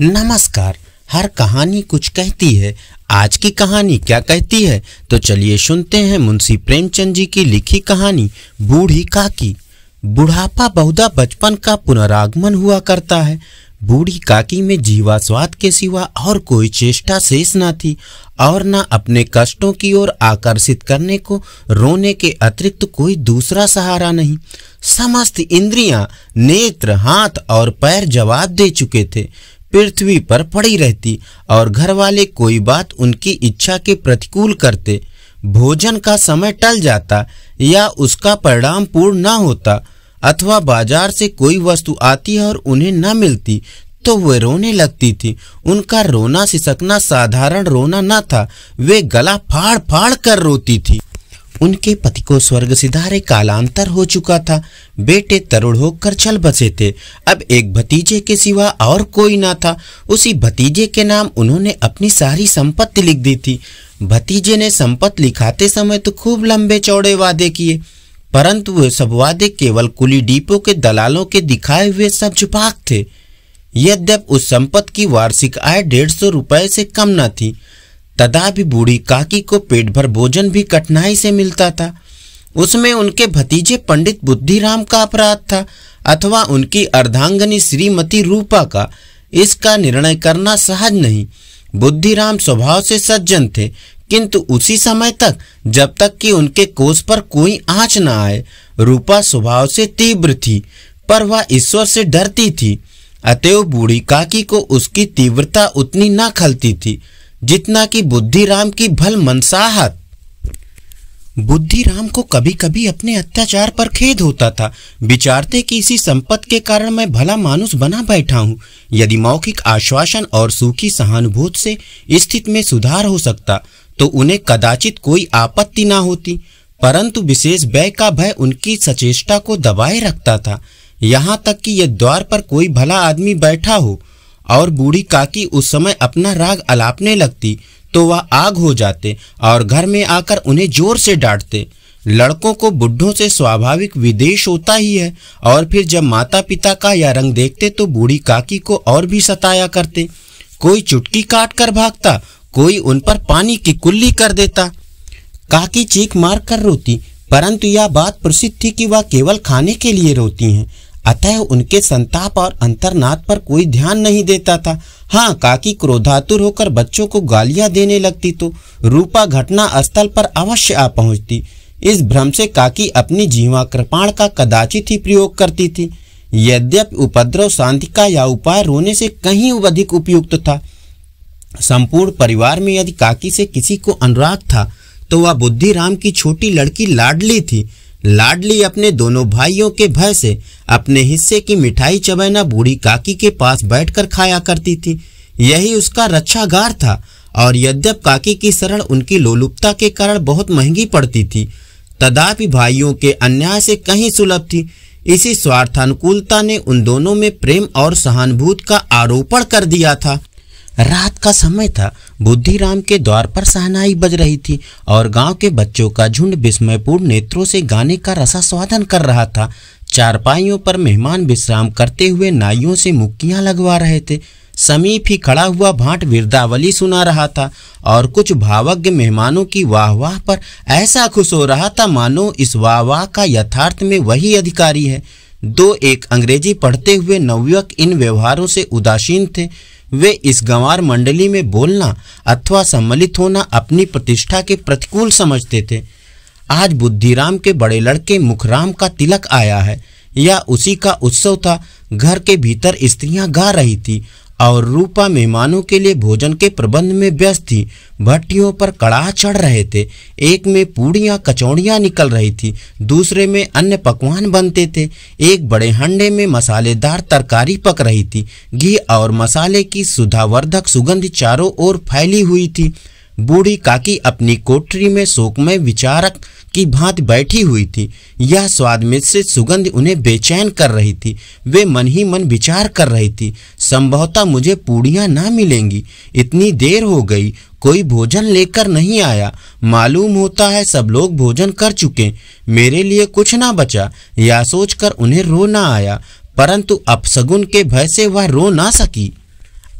नमस्कार हर कहानी कुछ कहती है आज की कहानी क्या कहती है तो चलिए सुनते हैं मुंशी प्रेमचंद जी की लिखी कहानी बूढ़ी काकी बुढ़ापा बहुधा बचपन का पुनरागमन हुआ करता है बूढ़ी काकी में जीवा स्वाद के सिवा और कोई चेष्टा शेष न थी और न अपने कष्टों की ओर आकर्षित करने को रोने के अतिरिक्त कोई दूसरा सहारा नहीं समस्त इंद्रियां, नेत्र हाथ और पैर जवाब दे चुके थे पृथ्वी पर पड़ी रहती और घर वाले कोई बात उनकी इच्छा के प्रतिकूल करते भोजन का समय टल जाता या उसका परिणाम पूर्ण न होता अथवा बाजार से कोई वस्तु आती और उन्हें न मिलती तो वे रोने लगती थी उनका रोना सिसकना साधारण रोना न था वे गला फाड़ फाड़ कर रोती थी उनके पति को स्वर्ग सिधारे कालांतर हो चुका था बेटे तरुण होकर चल बसे थे अब एक भतीजे के सिवा और कोई ना था उसी भतीजे के नाम उन्होंने अपनी सारी संपत्ति लिख दी थी भतीजे ने संपत्ति लिखाते समय तो खूब लंबे चौड़े वादे किए परंतु वे सब वादे केवल कुली डीपो के दलालों के दिखाए हुए सब छुपाक थे यद्यप उस संपत्ति की वार्षिक आय डेढ़ सौ रुपये से कम न थी तदा भी बूढ़ी काकी को पेट भर भोजन भी कठिनाई से मिलता था उसमें उनके भतीजे पंडित बुद्धिराम का अपराध था अथवा उनकी अर्धांगनी श्रीमती रूपा का इसका निर्णय करना सहज नहीं बुद्धिराम स्वभाव से सज्जन थे किंतु उसी समय तक जब तक कि उनके कोष पर कोई आँच न आए रूपा स्वभाव से तीव्र थी पर वह ईश्वर से डरती थी अतएव बूढ़ी काकी को उसकी तीव्रता उतनी न खलती थी जितना कि बुद्धि राम की भल मनसाहत बुद्धि राम को कभी कभी अपने अत्याचार पर खेद होता था विचारते कि इसी संपत्ति के कारण मैं भला मानुष बना बैठा हूँ यदि मौखिक आश्वासन और सूखी सहानुभूत से स्थिति में सुधार हो सकता तो उन्हें कदाचित कोई आपत्ति ना होती परंतु विशेष व्यय का भय उनकी सचेष्टा को दबाए रखता था यहाँ तक कि यह द्वार पर कोई भला आदमी बैठा हो और बूढ़ी काकी उस समय अपना राग अलापने लगती तो वह आग हो जाते और घर में आकर उन्हें जोर से डांटते लड़कों को बुढ़ों से स्वाभाविक विदेश होता ही है और फिर जब माता पिता का यह रंग देखते तो बूढ़ी काकी को और भी सताया करते कोई चुटकी काट कर भागता कोई उन पर पानी की कुल्ली कर देता काकी चीख मार कर रोती परंतु यह बात प्रसिद्ध थी कि वह केवल खाने के लिए रोती हैं अतः उनके संताप और अंतरनाद पर कोई ध्यान नहीं देता था हाँ काकी क्रोधातुर होकर बच्चों को गालियां देने लगती तो रूपा घटना स्थल पर अवश्य आ पहुंचती इस भ्रम से काकी अपनी जीवा कृपाण का कदाचित ही प्रयोग करती थी यद्यप उपद्रव शांति का या उपाय रोने से कहीं अधिक उपयुक्त था संपूर्ण परिवार में यदि काकी से किसी को अनुराग था तो वह बुद्धि राम की छोटी लड़की लाडली थी लाडली अपने दोनों भाइयों के भय से अपने हिस्से की मिठाई चबैना बूढ़ी काकी के पास बैठकर खाया करती थी यही उसका रक्षागार था और यद्यप काकी की शरण उनकी लोलुपता के कारण बहुत महंगी पड़ती थी तदापि भाइयों के अन्याय से कहीं सुलभ थी इसी स्वार्थानुकूलता ने उन दोनों में प्रेम और सहानुभूत का आरोपण कर दिया था रात का समय था बुद्धिराम के द्वार पर सहनाई बज रही थी और गांव के बच्चों का झुंड विस्मयपूर्ण नेत्रों से गाने का रसा स्वादन कर रहा था चारपाइयों पर मेहमान विश्राम करते हुए नाइयों से मुक्कियां लगवा रहे थे समीप ही खड़ा हुआ भाट वृद्धावली सुना रहा था और कुछ भावज्ञ मेहमानों की वाह वाह पर ऐसा खुश हो रहा था मानो इस वाह वाह का यथार्थ में वही अधिकारी है दो एक अंग्रेजी पढ़ते हुए नवयुवक इन व्यवहारों से उदासीन थे वे इस गंवार मंडली में बोलना अथवा सम्मिलित होना अपनी प्रतिष्ठा के प्रतिकूल समझते थे आज बुद्धिराम के बड़े लड़के मुखराम का तिलक आया है या उसी का उत्सव था घर के भीतर स्त्रियां गा रही थी और रूपा मेहमानों के लिए भोजन के प्रबंध में व्यस्त थी भट्टियों पर कड़ाह चढ़ रहे थे एक में पूड़ियाँ कचौड़ियाँ निकल रही थी दूसरे में अन्य पकवान बनते थे एक बड़े हंडे में मसालेदार तरकारी पक रही थी घी और मसाले की सुधावर्धक सुगंध चारों ओर फैली हुई थी बूढ़ी काकी अपनी कोठरी में शोकमय विचारक की भांति बैठी हुई थी यह स्वाद मिश्रित सुगंध उन्हें बेचैन कर रही थी वे मन ही मन विचार कर रही थी संभवतः मुझे पूड़ियां ना मिलेंगी इतनी देर हो गई कोई भोजन लेकर नहीं आया मालूम होता है सब लोग भोजन कर चुके मेरे लिए कुछ ना बचा या सोचकर उन्हें रो ना आया परंतु अपसगुन के भय से वह रो ना सकी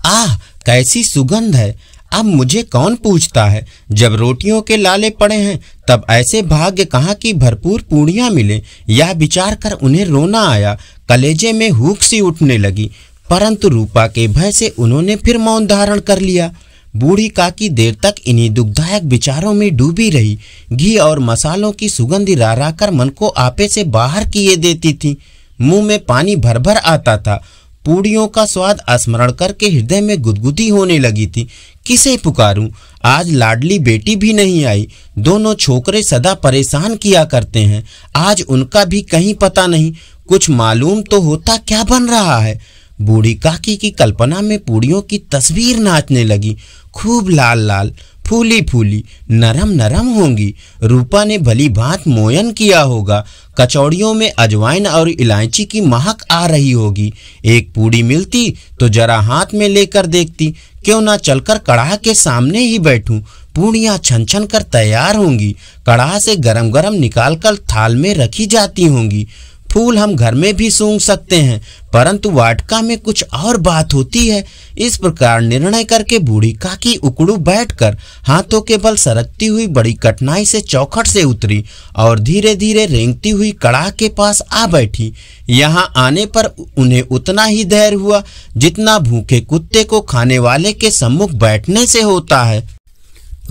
आह कैसी सुगंध है अब मुझे कौन पूछता है जब रोटियों के लाले पड़े हैं तब ऐसे भाग्य कहाँ की भरपूर पूड़ियाँ मिले यह विचार कर उन्हें रोना आया कलेजे में हुक सी उठने लगी परंतु रूपा के भय से उन्होंने फिर मौन धारण कर लिया बूढ़ी काकी देर तक इन्हीं दुखदायक विचारों में डूबी रही घी और मसालों की सुगंध रारा कर मन को आपे से बाहर किए देती थी मुंह में पानी भर भर आता था पूड़ियों का स्वाद स्मरण करके हृदय में गुदगुदी होने लगी थी किसे पुकारूं आज लाडली बेटी भी नहीं आई दोनों छोकरे सदा परेशान किया करते हैं आज उनका भी कहीं पता नहीं कुछ मालूम तो होता क्या बन रहा है बूढ़ी काकी की कल्पना में पूड़ियों की तस्वीर नाचने लगी खूब लाल लाल फूली फूली नरम नरम होंगी रूपा ने भली भात मोयन किया होगा कचौड़ियों में अजवाइन और इलायची की महक आ रही होगी एक पूड़ी मिलती तो जरा हाथ में लेकर देखती क्यों ना चलकर कड़ाह के सामने ही बैठूं पूड़ियाँ छन छन कर तैयार होंगी कड़ाह से गरम गरम निकाल कर थाल में रखी जाती होंगी फूल हम घर में भी सूंघ सकते हैं परंतु वाटका में कुछ और बात होती है इस प्रकार निर्णय करके बूढ़ी काकी उकड़ू बैठकर हाथों के बल सरकती हुई बड़ी कठिनाई से चौखट से उतरी और धीरे धीरे रेंगती हुई कड़ा के पास आ बैठी यहाँ आने पर उन्हें उतना ही धैर्य हुआ जितना भूखे कुत्ते को खाने वाले के सम्मुख बैठने से होता है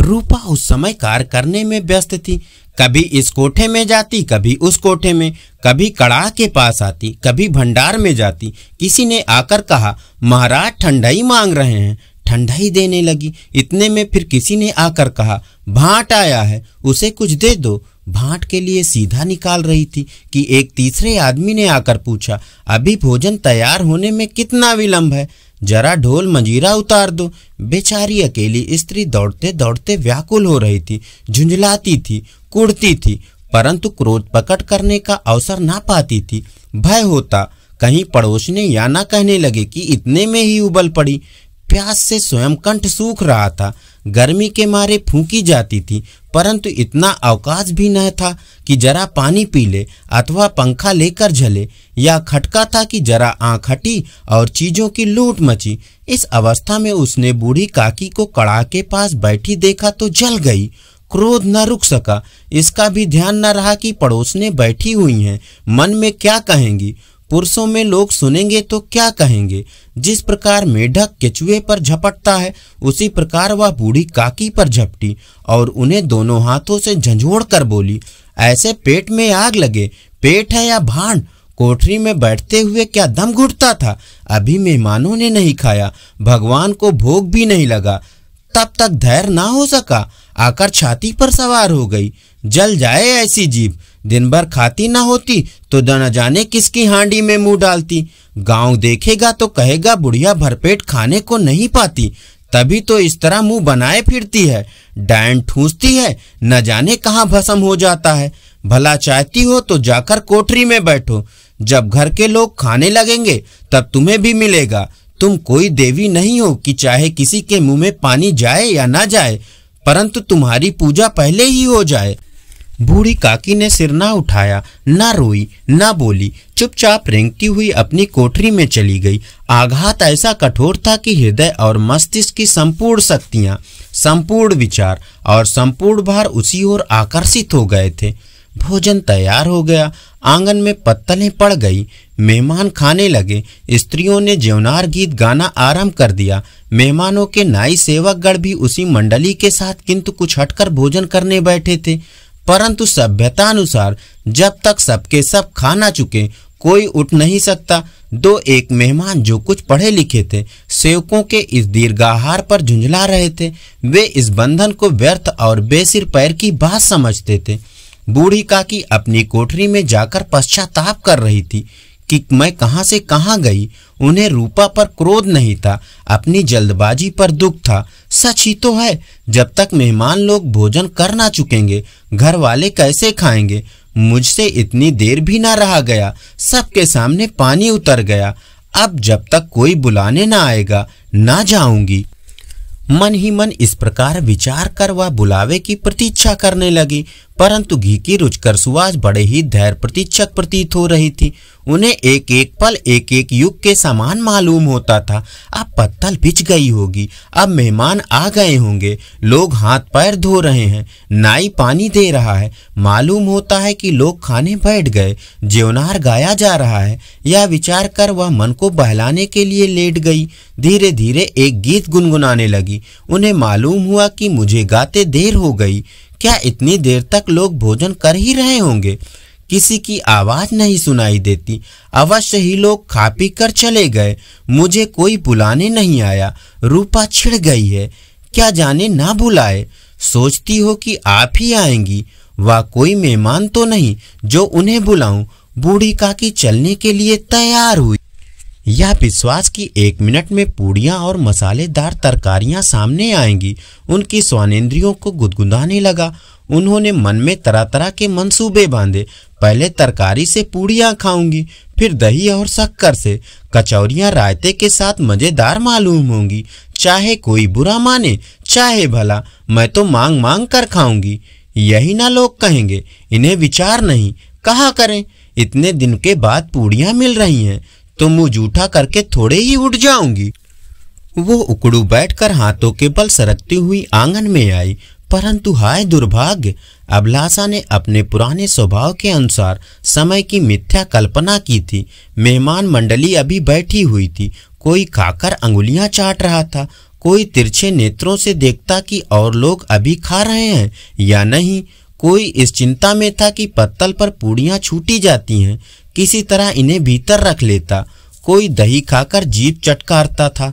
रूपा उस समय कार्य करने में व्यस्त थी कभी इस कोठे में जाती कभी उस कोठे में कभी कड़ा के पास आती कभी भंडार में जाती किसी ने आकर कहा महाराज ठंडाई मांग रहे हैं ठंडाई देने लगी इतने में फिर किसी ने आकर कहा भाट आया है उसे कुछ दे दो भाट के लिए सीधा निकाल रही थी कि एक तीसरे आदमी ने आकर पूछा अभी भोजन तैयार होने में कितना विलंब है जरा ढोल मंजीरा उतार दो बेचारी अकेली स्त्री दौड़ते दौड़ते व्याकुल हो रही थी झुंझलाती थी कुड़ती थी परंतु क्रोध पकड़ करने का अवसर ना पाती थी भय होता कहीं पड़ोस ने या ना कहने लगे कि इतने में ही उबल पड़ी प्यास से स्वयं कंठ सूख रहा था गर्मी के मारे फूकी जाती थी परंतु इतना अवकाश भी न था कि जरा पानी पी ले अथवा पंखा लेकर झले यह खटका था कि जरा आंख हटी और चीजों की लूट मची इस अवस्था में उसने बूढ़ी काकी को कड़ा के पास बैठी देखा तो जल गई क्रोध न रुक सका इसका भी ध्यान न रहा कि पड़ोस ने बैठी हुई हैं मन में क्या कहेंगी पुरुषों में लोग सुनेंगे तो क्या कहेंगे जिस प्रकार मेढक केचुए पर झपटता है उसी प्रकार वह बूढ़ी काकी पर झपटी और उन्हें दोनों हाथों से झंझोड़ कर बोली ऐसे पेट में आग लगे पेट है या भांड कोठरी में बैठते हुए क्या दम घुटता था अभी मेहमानों ने नहीं खाया भगवान को भोग भी नहीं लगा तब तक धैर्य ना हो सका आकर छाती पर सवार हो गई जल जाए ऐसी जीप दिन भर खाती ना होती तो न जाने किसकी हांडी में मुंह डालती गांव देखेगा तो कहेगा बुढ़िया भरपेट खाने को नहीं पाती तभी तो इस तरह मुंह बनाए फिरती है डैन ठूसती है न जाने कहाँ भसम हो जाता है भला चाहती हो तो जाकर कोठरी में बैठो जब घर के लोग खाने लगेंगे तब तुम्हें भी मिलेगा तुम कोई देवी नहीं हो कि चाहे किसी के मुंह में पानी जाए या ना जाए परंतु तुम्हारी पूजा पहले ही हो जाए बूढ़ी काकी ने सिर ना उठाया ना रोई ना बोली चुपचाप रेंगती हुई अपनी कोठरी में चली गई आघात ऐसा कठोर था कि हृदय और मस्तिष्क की संपूर्ण शक्तियां संपूर्ण विचार और संपूर्ण भार उसी ओर आकर्षित हो गए थे भोजन तैयार हो गया आंगन में पत्तलें पड़ गई मेहमान खाने लगे स्त्रियों ने जीवनार गीत गाना आराम कर दिया मेहमानों के नाई सेवकगढ़ भी उसी मंडली के साथ किंतु कुछ हटकर भोजन करने बैठे थे परंतु सभ्यतानुसार जब तक सबके सब खाना चुके कोई उठ नहीं सकता दो एक मेहमान जो कुछ पढ़े लिखे थे सेवकों के इस दीर्घाहार पर झुंझला रहे थे वे इस बंधन को व्यर्थ और बेसिर पैर की बात समझते थे बूढ़ी काकी अपनी कोठरी में जाकर पश्चाताप कर रही थी कि मैं कहां से कहां गई उन्हें रूपा पर क्रोध नहीं था अपनी जल्दबाजी पर दुख था सच ही तो है जब तक मेहमान लोग भोजन कर ना चुकेंगे घर वाले कैसे खाएंगे मुझसे इतनी देर भी ना रहा गया सबके सामने पानी उतर गया अब जब तक कोई बुलाने ना आएगा ना जाऊंगी मन ही मन इस प्रकार विचार कर वह बुलावे की प्रतीक्षा करने लगी परंतु घी की रुचकर सुवास बड़े ही धैर्य प्रतीक्षक प्रतीत हो रही थी उन्हें एक एक पल एक एक युग के समान मालूम होता था अब पत्तल बिच गई होगी अब मेहमान आ गए होंगे लोग हाथ पैर धो रहे हैं नाई पानी दे रहा है मालूम होता है कि लोग खाने बैठ गए जेवनार गाया जा रहा है यह विचार कर वह मन को बहलाने के लिए लेट गई धीरे धीरे एक गीत गुनगुनाने लगी उन्हें मालूम हुआ कि मुझे गाते देर हो गई क्या इतनी देर तक लोग भोजन कर ही रहे होंगे किसी की आवाज नहीं सुनाई देती अवश्य ही लोग खा पी कर चले गए मुझे कोई बुलाने नहीं आया रूपा छिड़ गई है क्या जाने ना बुलाए सोचती हो कि आप ही आएंगी वह कोई मेहमान तो नहीं जो उन्हें बुलाऊं बूढ़ी काकी चलने के लिए तैयार हुई यह विश्वास कि एक मिनट में पूड़ियाँ और मसालेदार तरकारियाँ सामने आएंगी उनकी स्वानेन्द्रियों को गुदगुदाने लगा उन्होंने मन में तरह तरह के मंसूबे बांधे पहले तरकारी से पूड़ियाँ खाऊंगी फिर दही और शक्कर से कचौरियाँ रायते के साथ मज़ेदार मालूम होंगी चाहे कोई बुरा माने चाहे भला मैं तो मांग मांग कर खाऊंगी यही ना लोग कहेंगे इन्हें विचार नहीं कहा करें इतने दिन के बाद पूड़ियाँ मिल रही हैं तो मुंह जूठा करके थोड़े ही उठ जाऊंगी वो उकड़ू बैठकर हाथों के बल सरकती हुई आंगन में आई परंतु हाय दुर्भाग्य अभिलाषा ने अपने पुराने स्वभाव के अनुसार समय की मिथ्या कल्पना की थी मेहमान मंडली अभी बैठी हुई थी कोई खाकर अंगुलियां चाट रहा था कोई तिरछे नेत्रों से देखता कि और लोग अभी खा रहे हैं या नहीं कोई इस चिंता में था कि पत्तल पर पूड़ियां छूटी जाती हैं किसी तरह इन्हें भीतर रख लेता कोई दही खाकर जीप चटकारता था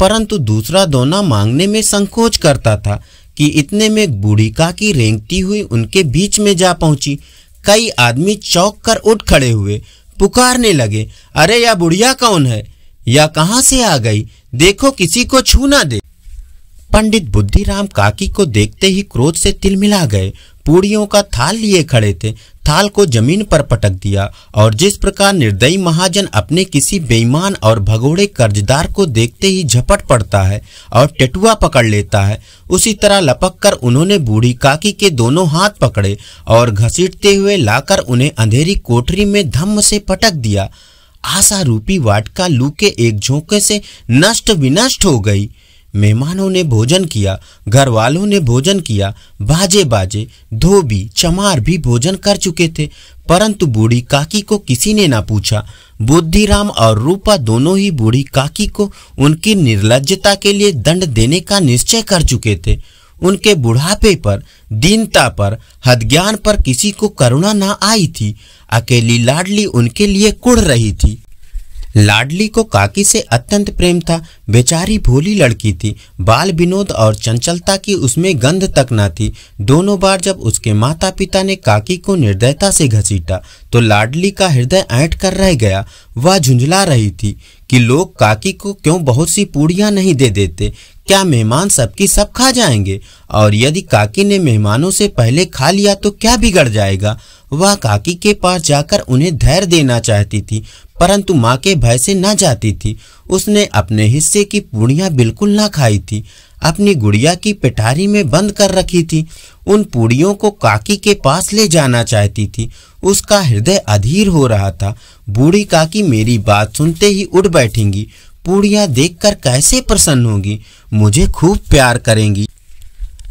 परंतु दूसरा दोना मांगने में संकोच करता था कि इतने में बूढ़ीका की रेंगती हुई उनके बीच में जा पहुंची कई आदमी चौक कर उठ खड़े हुए पुकारने लगे अरे यह बुढ़िया कौन है या कहां से आ गई देखो किसी को छू ना दे पंडित बुद्धिराम काकी को देखते ही क्रोध से तिलमिला गए पूड़ियों का थाल लिए खड़े थे थाल को जमीन पर पटक दिया और जिस प्रकार निर्दयी महाजन अपने किसी बेईमान और भगोड़े कर्जदार को देखते ही झपट पड़ता है और टेटुआ पकड़ लेता है उसी तरह लपक कर उन्होंने बूढ़ी काकी के दोनों हाथ पकड़े और घसीटते हुए लाकर उन्हें अंधेरी कोठरी में धम्म से पटक दिया आशा रूपी वाटका लू के एक झोंके से नष्ट विनष्ट हो गई मेहमानों ने भोजन किया घर वालों ने भोजन किया बाजे बाजे धोबी चमार भी भोजन कर चुके थे परंतु बूढ़ी काकी को किसी ने ना पूछा बुद्धिराम और रूपा दोनों ही बूढ़ी काकी को उनकी निर्लजता के लिए दंड देने का निश्चय कर चुके थे उनके बुढ़ापे पर दीनता पर हदज्ञान पर किसी को करुणा ना आई थी अकेली लाडली उनके लिए कुड़ रही थी लाडली को काकी से अत्यंत प्रेम था बेचारी भोली लड़की थी बाल विनोद और चंचलता की उसमें गंध तक न थी दोनों बार जब उसके माता पिता ने काकी को निर्दयता से घसीटा तो लाडली का हृदय ऐंठ कर रह गया वह झुंझला रही थी कि लोग काकी को क्यों बहुत सी पूड़ियाँ नहीं दे देते क्या मेहमान सबकी सब खा जाएंगे और यदि काकी ने मेहमानों से पहले खा लिया तो क्या बिगड़ जाएगा वह काकी के पास जाकर उन्हें धैर्य देना चाहती थी परंतु माँ के भय से न जाती थी उसने अपने हिस्से की पूड़ियाँ बिल्कुल ना खाई थी अपनी गुड़िया की पिटारी में बंद कर रखी थी उन पूड़ियों को काकी के पास ले जाना चाहती थी उसका हृदय अधीर हो रहा था बूढ़ी काकी मेरी बात सुनते ही उठ बैठेंगी पूड़ियाँ देखकर कैसे प्रसन्न होंगी मुझे खूब प्यार करेंगी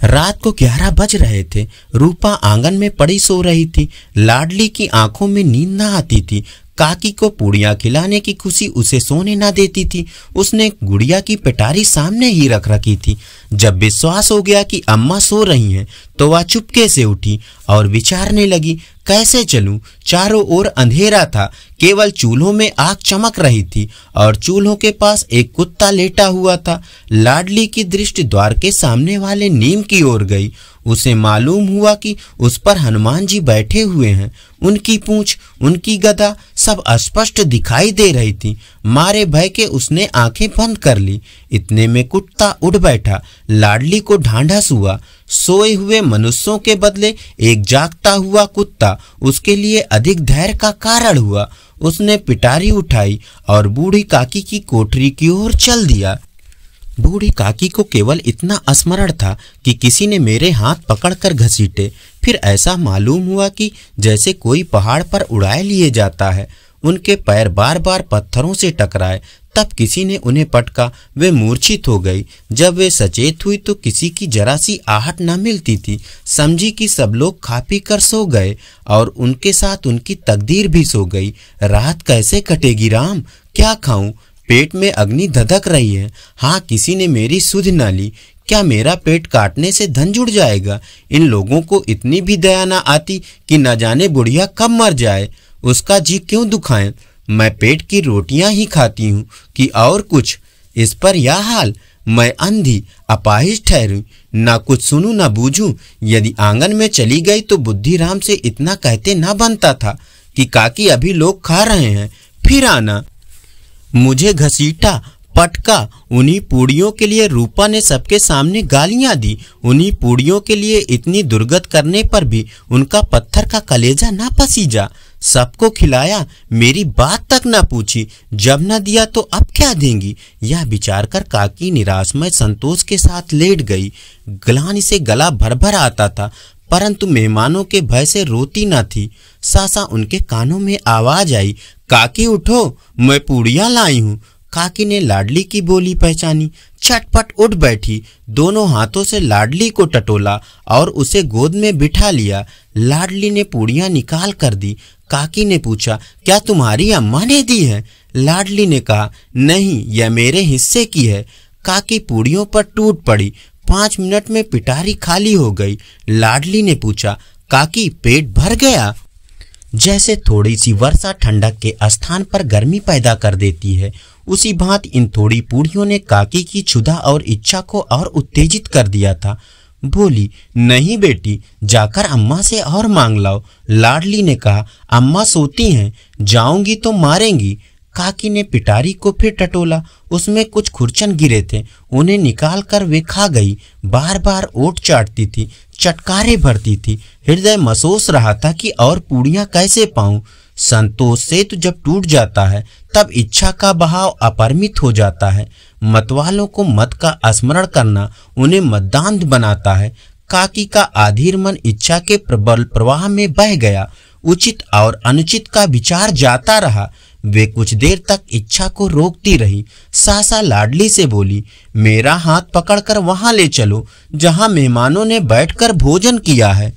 रात को ग्यारह बज रहे थे रूपा आंगन में पड़ी सो रही थी लाडली की आंखों में नींद न आती थी काकी को पूड़ियाँ खिलाने की खुशी उसे सोने ना देती थी उसने गुड़िया की पिटारी सामने ही रख रखी थी जब विश्वास हो गया कि अम्मा सो रही हैं तो वह चुपके से उठी और विचारने लगी कैसे चलूं चारों ओर अंधेरा था केवल चूल्हों में आग चमक रही थी और चूल्हों के पास एक कुत्ता लेटा हुआ था लाडली की दृष्टि द्वार के सामने वाले नीम की ओर गई उसे मालूम हुआ कि उस पर हनुमान जी बैठे हुए हैं उनकी पूंछ उनकी गदा सब अस्पष्ट दिखाई दे रही थी मारे भय के उसने आंखें बंद कर ली इतने में कुत्ता उठ बैठा लाडली को ढांढस हुआ सोए हुए मनुष्यों के बदले एक जागता हुआ कुत्ता उसके लिए अधिक धैर्य का कारण हुआ उसने पिटारी उठाई और बूढ़ी काकी की कोठरी की ओर चल दिया बूढ़ी काकी को केवल इतना स्मरण था कि किसी ने मेरे हाथ पकड़कर घसीटे फिर ऐसा मालूम हुआ कि जैसे कोई पहाड़ पर उड़ाए लिए जाता है उनके पैर बार बार पत्थरों से टकराए तब किसी ने उन्हें पटका वे मूर्छित हो गई जब वे सचेत हुई तो किसी की जरा सी आहट न मिलती थी समझी कि सब लोग खा पी कर सो गए और उनके साथ उनकी तकदीर भी सो गई रात कैसे कटेगी राम क्या खाऊं पेट में अग्नि धधक रही है हाँ किसी ने मेरी सुध ना ली क्या मेरा पेट काटने से धन जुड़ जाएगा इन लोगों को इतनी भी दया ना आती कि न जाने बुढ़िया कब मर जाए उसका जी क्यों दुखाएं मैं पेट की रोटियां ही खाती हूँ कि और कुछ इस पर यह हाल मैं अंधी अपाहिज ठहरू ना कुछ सुनू ना बूझू यदि आंगन में चली गई तो बुद्धि राम से इतना कहते ना बनता था कि काकी अभी लोग खा रहे हैं फिर आना मुझे घसीटा पटका उन्हीं पूड़ियों के लिए रूपा ने सबके सामने गालियां दी उन्हीं पूड़ियों के लिए इतनी दुर्गत करने पर भी उनका पत्थर का कलेजा ना पसीजा सबको खिलाया मेरी बात तक ना पूछी जब ना दिया तो अब क्या देंगी यह विचार कर काकी निराशमय संतोष के साथ लेट गई ग्लान से गला भर भर आता था परंतु मेहमानों के भय से रोती न थी सासा उनके कानों में आवाज आई काकी उठो मैं पूड़ियां लाई हूं काकी ने लाडली की बोली पहचानी चटपट उठ बैठी दोनों हाथों से लाडली को टटोला और उसे गोद में बिठा लिया लाडली ने पूड़ियां निकाल कर दी काकी ने पूछा क्या तुम्हारी अम्मा ने दी है लाडली ने कहा नहीं यह मेरे हिस्से की है काकी पूड़ियों पर टूट पड़ी पांच मिनट में पिटारी खाली हो गई लाडली ने पूछा काकी पेट भर गया जैसे थोड़ी सी वर्षा ठंडक के स्थान पर गर्मी पैदा कर देती है उसी भांत इन थोड़ी पूड़ियों ने काकी की क्षुधा और इच्छा को और उत्तेजित कर दिया था बोली नहीं बेटी जाकर अम्मा से और मांग लाओ लाडली ने कहा अम्मा सोती हैं जाऊंगी तो मारेंगी काकी ने पिटारी को फिर टटोला उसमें कुछ खुरचन गिरे थे उन्हें निकाल कर वे खा गई बार बार ओट चाटती थी चटकारे भरती थी हृदय महसूस रहा था कि और पूड़ियाँ कैसे पाऊं संतोष से तो जब टूट जाता है तब इच्छा का बहाव अपरमित हो जाता है मतवालों को मत का स्मरण करना उन्हें मतदान बनाता है काकी का आधीर मन इच्छा के प्रबल प्रवाह में बह गया उचित और अनुचित का विचार जाता रहा वे कुछ देर तक इच्छा को रोकती रही सासा लाडली से बोली मेरा हाथ पकड़कर वहां ले चलो जहां मेहमानों ने बैठकर भोजन किया है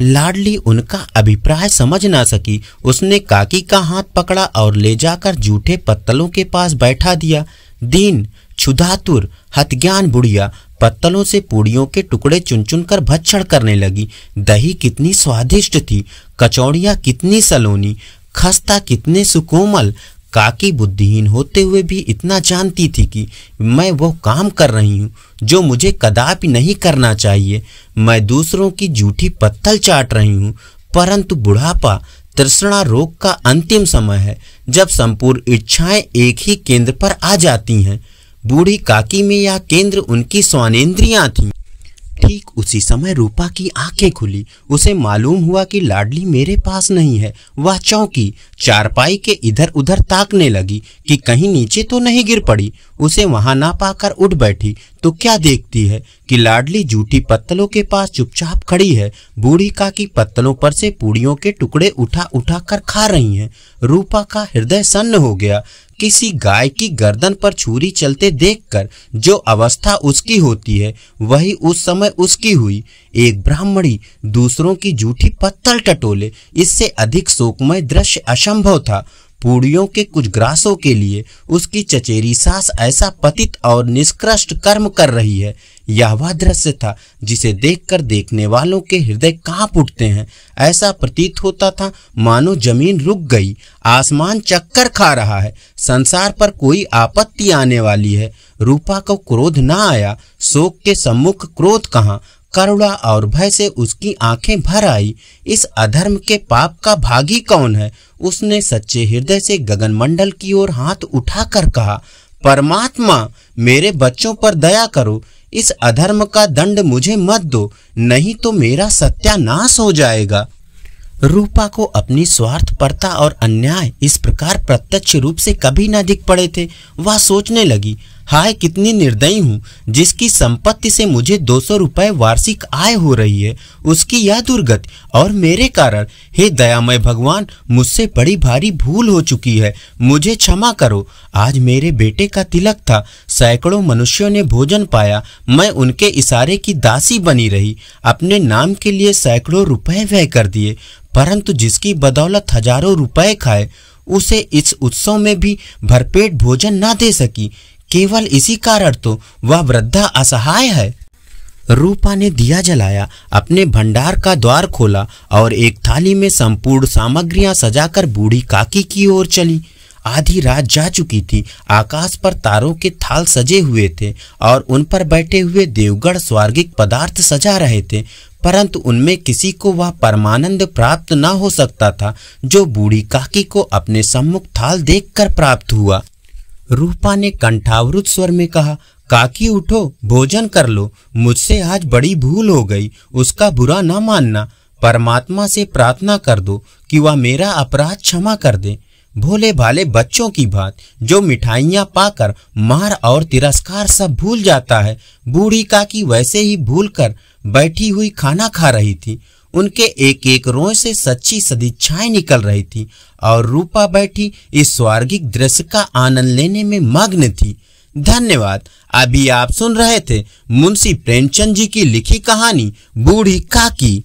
लाडली उनका अभिप्राय समझ ना सकी उसने काकी का हाथ पकड़ा और ले जाकर जूठे पत्तलों के पास बैठा दिया दीन क्षुधातुर हथज्ञान बुढ़िया पत्तलों से पूड़ियों के टुकड़े चुन चुन कर भक्षण करने लगी दही कितनी स्वादिष्ट थी कचौड़ियाँ कितनी सलोनी खस्ता कितने सुकोमल काकी बुद्धिहीन होते हुए भी इतना जानती थी कि मैं वो काम कर रही हूँ जो मुझे कदापि नहीं करना चाहिए मैं दूसरों की जूठी पत्थल चाट रही हूँ परंतु बुढ़ापा तृष्णा रोग का अंतिम समय है जब संपूर्ण इच्छाएं एक ही केंद्र पर आ जाती हैं बूढ़ी काकी में यह केंद्र उनकी स्वानेन्द्रियां थीं ठीक उसी समय रूपा की आंखें खुली उसे मालूम हुआ कि लाडली मेरे पास नहीं है वह चौंकी चारपाई के इधर उधर ताकने लगी कि कहीं नीचे तो नहीं गिर पड़ी उसे वहां ना पाकर उठ बैठी तो क्या देखती है कि लाडली जूठी पत्तलों के पास चुपचाप खड़ी है बूढ़ी काकी पत्तलों पर से पूड़ियों के टुकड़े उठा उठा कर खा रही है रूपा का हृदय सन्न हो गया किसी गाय की गर्दन पर छुरी चलते देखकर जो अवस्था उसकी होती है वही उस समय उसकी हुई एक ब्राह्मणी दूसरों की जूठी पत्थर टटोले इससे अधिक शोकमय दृश्य असंभव था पूड़ियों के कुछ ग्रासों के लिए उसकी चचेरी सास ऐसा पतित और निष्कृष्ट कर्म कर रही है यह वह दृश्य था जिसे देखकर देखने वालों के हृदय कांप उठते हैं ऐसा प्रतीत होता था मानो जमीन रुक गई आसमान चक्कर खा रहा है संसार पर कोई आपत्ति आने वाली है रूपा को क्रोध ना आया शोक के सम्मुख क्रोध कहाँ करुणा और भय से उसकी आंखें भर आई इस अधर्म के पाप का भागी कौन है उसने सच्चे हृदय से गगनमंडल की ओर हाथ उठाकर कहा परमात्मा मेरे बच्चों पर दया करो इस अधर्म का दंड मुझे मत दो नहीं तो मेरा सत्यानाश हो जाएगा रूपा को अपनी स्वार्थपरता और अन्याय इस प्रकार प्रत्यक्ष रूप से कभी न दिख पड़े थे वह सोचने लगी हाय कितनी निर्दयी हूँ जिसकी संपत्ति से मुझे दो सौ रुपये वार्षिक आय हो रही है उसकी यह दुर्गति और मेरे कारण हे दयामय भगवान मुझसे बड़ी भारी भूल हो चुकी है मुझे क्षमा करो आज मेरे बेटे का तिलक था सैकड़ों मनुष्यों ने भोजन पाया मैं उनके इशारे की दासी बनी रही अपने नाम के लिए सैकड़ों रुपए व्यय कर दिए परंतु जिसकी बदौलत हजारों रुपए खाए उसे इस उत्सव में भी भरपेट भोजन ना दे सकी केवल इसी कारण तो वह वृद्धा असहाय है रूपा ने दिया जलाया अपने भंडार का द्वार खोला और एक थाली में संपूर्ण सामग्रियां सजाकर बूढ़ी काकी की ओर चली आधी रात जा चुकी थी आकाश पर तारों के थाल सजे हुए थे और उन पर बैठे हुए देवगढ़ स्वर्गिक पदार्थ सजा रहे थे परंतु उनमें किसी को वह परमानंद प्राप्त न हो सकता था जो बूढ़ी काकी को अपने सम्मुख थाल देखकर प्राप्त हुआ रूपा ने कंठावृत स्वर में कहा काकी उठो भोजन कर लो मुझसे आज बड़ी भूल हो गई उसका बुरा न मानना परमात्मा से प्रार्थना कर दो कि वह मेरा अपराध क्षमा कर दे भोले भाले बच्चों की बात जो मिठाइयाँ पाकर मार और तिरस्कार सब भूल जाता है बूढ़ी काकी वैसे ही भूल कर बैठी हुई खाना खा रही थी उनके एक एक रो से सच्ची सदिच्छाएं निकल रही थी और रूपा बैठी इस स्वर्गिक दृश्य का आनंद लेने में मग्न थी धन्यवाद अभी आप सुन रहे थे मुंशी प्रेमचंद जी की लिखी कहानी बूढ़ी काकी